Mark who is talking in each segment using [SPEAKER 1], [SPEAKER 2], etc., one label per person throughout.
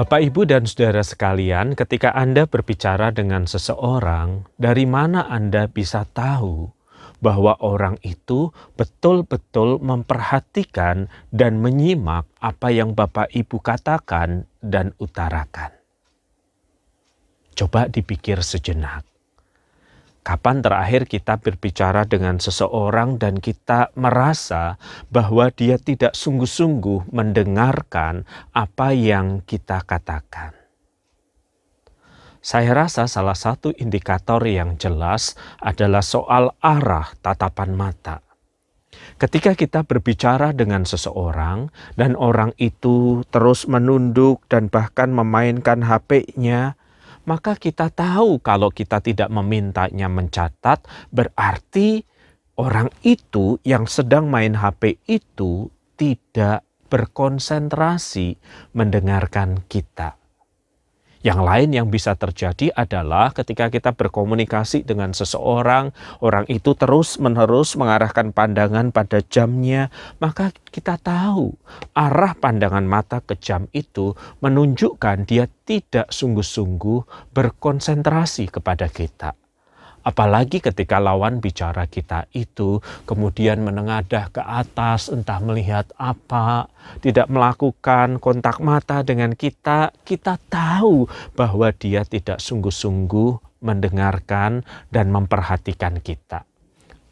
[SPEAKER 1] Bapak, Ibu, dan saudara sekalian, ketika Anda berbicara dengan seseorang, dari mana Anda bisa tahu bahwa orang itu betul-betul memperhatikan dan menyimak apa yang Bapak Ibu katakan dan utarakan? Coba dipikir sejenak. Kapan terakhir kita berbicara dengan seseorang dan kita merasa bahwa dia tidak sungguh-sungguh mendengarkan apa yang kita katakan? Saya rasa salah satu indikator yang jelas adalah soal arah tatapan mata. Ketika kita berbicara dengan seseorang dan orang itu terus menunduk dan bahkan memainkan HP-nya, maka kita tahu kalau kita tidak memintanya mencatat, berarti orang itu yang sedang main HP itu tidak berkonsentrasi mendengarkan kita. Yang lain yang bisa terjadi adalah ketika kita berkomunikasi dengan seseorang, orang itu terus-menerus mengarahkan pandangan pada jamnya, maka kita tahu arah pandangan mata ke jam itu menunjukkan dia tidak sungguh-sungguh berkonsentrasi kepada kita. Apalagi ketika lawan bicara kita itu kemudian menengadah ke atas, entah melihat apa, tidak melakukan kontak mata dengan kita, kita tahu bahwa dia tidak sungguh-sungguh mendengarkan dan memperhatikan kita.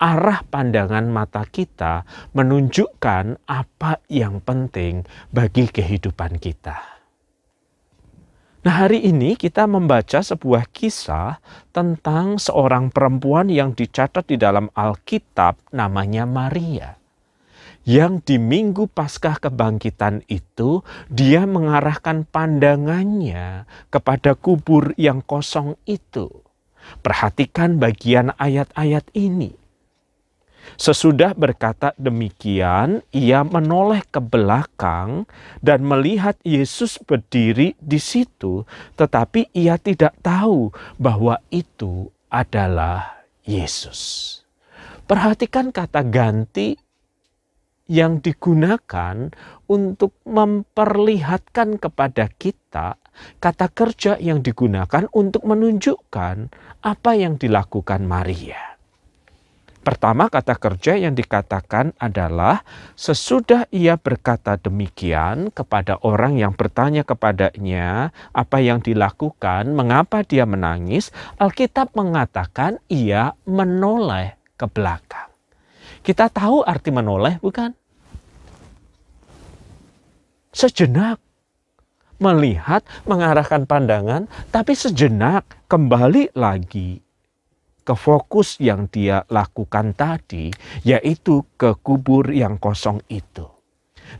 [SPEAKER 1] Arah pandangan mata kita menunjukkan apa yang penting bagi kehidupan kita. Nah, hari ini kita membaca sebuah kisah tentang seorang perempuan yang dicatat di dalam Alkitab namanya Maria. Yang di minggu Paskah kebangkitan itu dia mengarahkan pandangannya kepada kubur yang kosong itu. Perhatikan bagian ayat-ayat ini Sesudah berkata demikian, ia menoleh ke belakang dan melihat Yesus berdiri di situ, tetapi ia tidak tahu bahwa itu adalah Yesus. Perhatikan kata ganti yang digunakan untuk memperlihatkan kepada kita kata kerja yang digunakan untuk menunjukkan apa yang dilakukan Maria. Pertama kata kerja yang dikatakan adalah sesudah ia berkata demikian kepada orang yang bertanya kepadanya apa yang dilakukan, mengapa dia menangis, Alkitab mengatakan ia menoleh ke belakang. Kita tahu arti menoleh bukan? Sejenak melihat, mengarahkan pandangan, tapi sejenak kembali lagi ke fokus yang dia lakukan tadi, yaitu ke kubur yang kosong itu.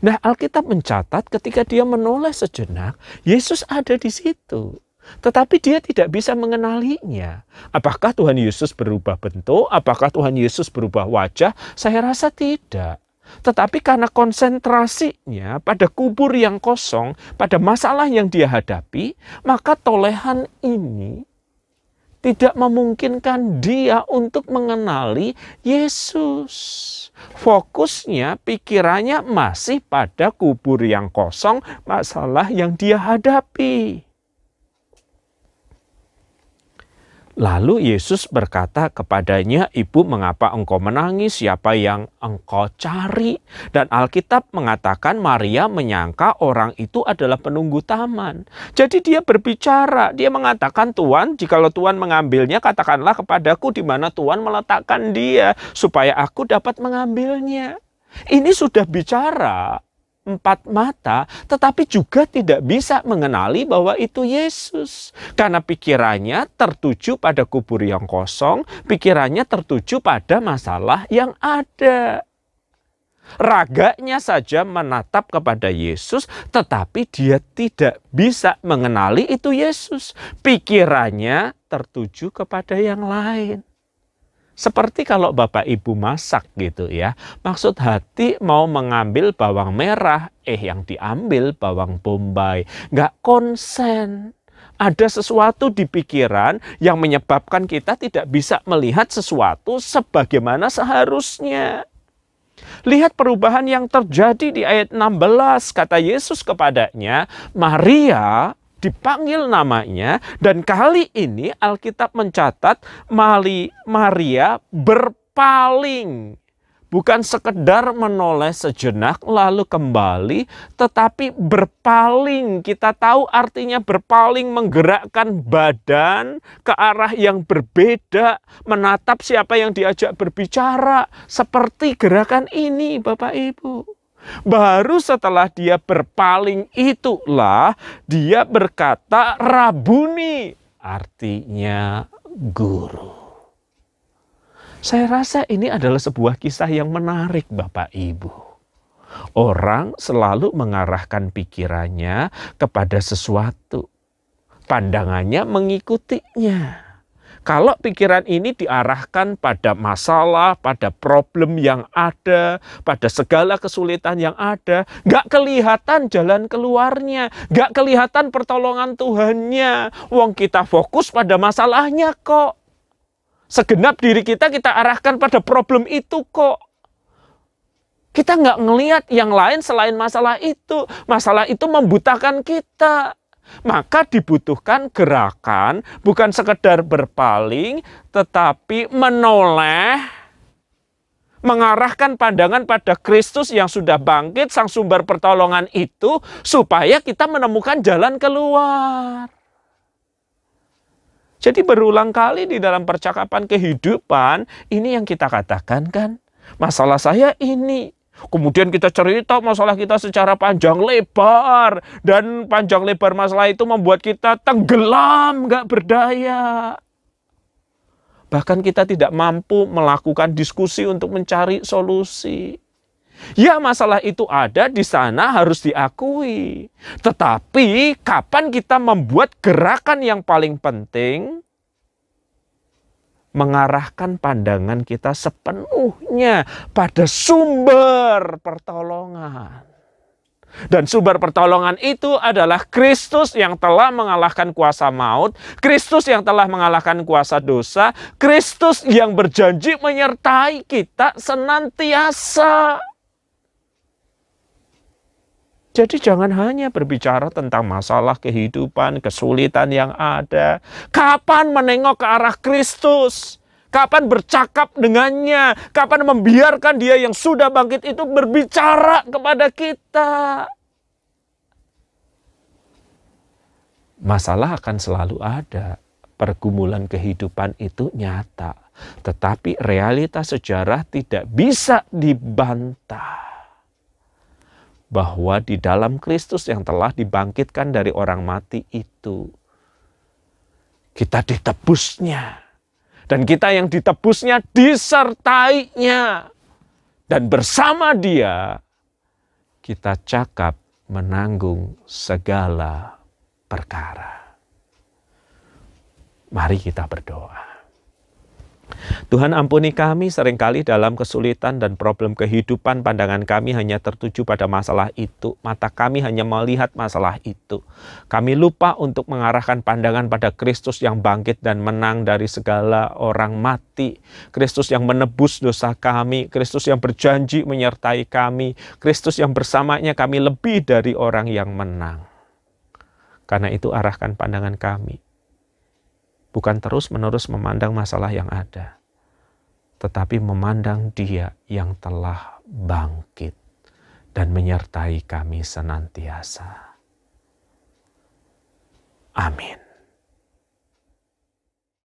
[SPEAKER 1] Nah, Alkitab mencatat ketika dia menoleh sejenak, Yesus ada di situ. Tetapi dia tidak bisa mengenalinya. Apakah Tuhan Yesus berubah bentuk? Apakah Tuhan Yesus berubah wajah? Saya rasa tidak. Tetapi karena konsentrasinya pada kubur yang kosong, pada masalah yang dia hadapi, maka tolehan ini tidak memungkinkan dia untuk mengenali Yesus. Fokusnya, pikirannya masih pada kubur yang kosong, masalah yang dia hadapi. Lalu Yesus berkata kepadanya, "Ibu, mengapa engkau menangis? Siapa yang engkau cari?" Dan Alkitab mengatakan Maria menyangka orang itu adalah penunggu taman. Jadi dia berbicara, dia mengatakan, Tuhan, jikalau Tuhan mengambilnya, katakanlah kepadaku di mana Tuhan meletakkan dia supaya aku dapat mengambilnya." Ini sudah bicara empat mata, tetapi juga tidak bisa mengenali bahwa itu Yesus. Karena pikirannya tertuju pada kubur yang kosong, pikirannya tertuju pada masalah yang ada. Raganya saja menatap kepada Yesus, tetapi dia tidak bisa mengenali itu Yesus. Pikirannya tertuju kepada yang lain. Seperti kalau Bapak Ibu masak gitu ya. Maksud hati mau mengambil bawang merah, eh yang diambil bawang bombay. Nggak konsen. Ada sesuatu di pikiran yang menyebabkan kita tidak bisa melihat sesuatu sebagaimana seharusnya. Lihat perubahan yang terjadi di ayat 16 kata Yesus kepadanya, Maria dipanggil namanya dan kali ini Alkitab mencatat Mali Maria berpaling bukan sekedar menoleh sejenak lalu kembali tetapi berpaling kita tahu artinya berpaling menggerakkan badan ke arah yang berbeda menatap siapa yang diajak berbicara seperti gerakan ini Bapak Ibu Baru setelah dia berpaling itulah dia berkata Rabuni artinya guru. Saya rasa ini adalah sebuah kisah yang menarik Bapak Ibu. Orang selalu mengarahkan pikirannya kepada sesuatu. Pandangannya mengikutinya. Kalau pikiran ini diarahkan pada masalah, pada problem yang ada, pada segala kesulitan yang ada, nggak kelihatan jalan keluarnya, nggak kelihatan pertolongan Tuhannya. Wong kita fokus pada masalahnya kok. Segenap diri kita kita arahkan pada problem itu kok. Kita nggak ngelihat yang lain selain masalah itu. Masalah itu membutakan kita. Maka dibutuhkan gerakan bukan sekedar berpaling tetapi menoleh mengarahkan pandangan pada Kristus yang sudah bangkit sang sumber pertolongan itu supaya kita menemukan jalan keluar. Jadi berulang kali di dalam percakapan kehidupan ini yang kita katakan kan. Masalah saya ini, Kemudian kita cerita masalah kita secara panjang lebar. Dan panjang lebar masalah itu membuat kita tenggelam, nggak berdaya. Bahkan kita tidak mampu melakukan diskusi untuk mencari solusi. Ya masalah itu ada di sana harus diakui. Tetapi kapan kita membuat gerakan yang paling penting mengarahkan pandangan kita sepenuhnya pada sumber pertolongan. Dan sumber pertolongan itu adalah Kristus yang telah mengalahkan kuasa maut, Kristus yang telah mengalahkan kuasa dosa, Kristus yang berjanji menyertai kita senantiasa. Jadi jangan hanya berbicara tentang masalah kehidupan, kesulitan yang ada. Kapan menengok ke arah Kristus? Kapan bercakap dengannya? Kapan membiarkan dia yang sudah bangkit itu berbicara kepada kita? Masalah akan selalu ada. Pergumulan kehidupan itu nyata. Tetapi realitas sejarah tidak bisa dibantah bahwa di dalam Kristus yang telah dibangkitkan dari orang mati itu kita ditebusnya dan kita yang ditebusnya disertainya dan bersama dia kita cakap menanggung segala perkara. Mari kita berdoa. Tuhan ampuni kami seringkali dalam kesulitan dan problem kehidupan pandangan kami hanya tertuju pada masalah itu. Mata kami hanya melihat masalah itu. Kami lupa untuk mengarahkan pandangan pada Kristus yang bangkit dan menang dari segala orang mati. Kristus yang menebus dosa kami. Kristus yang berjanji menyertai kami. Kristus yang bersamanya kami lebih dari orang yang menang. Karena itu arahkan pandangan kami bukan terus-menerus memandang masalah yang ada, tetapi memandang Dia yang telah bangkit dan menyertai kami senantiasa. Amin.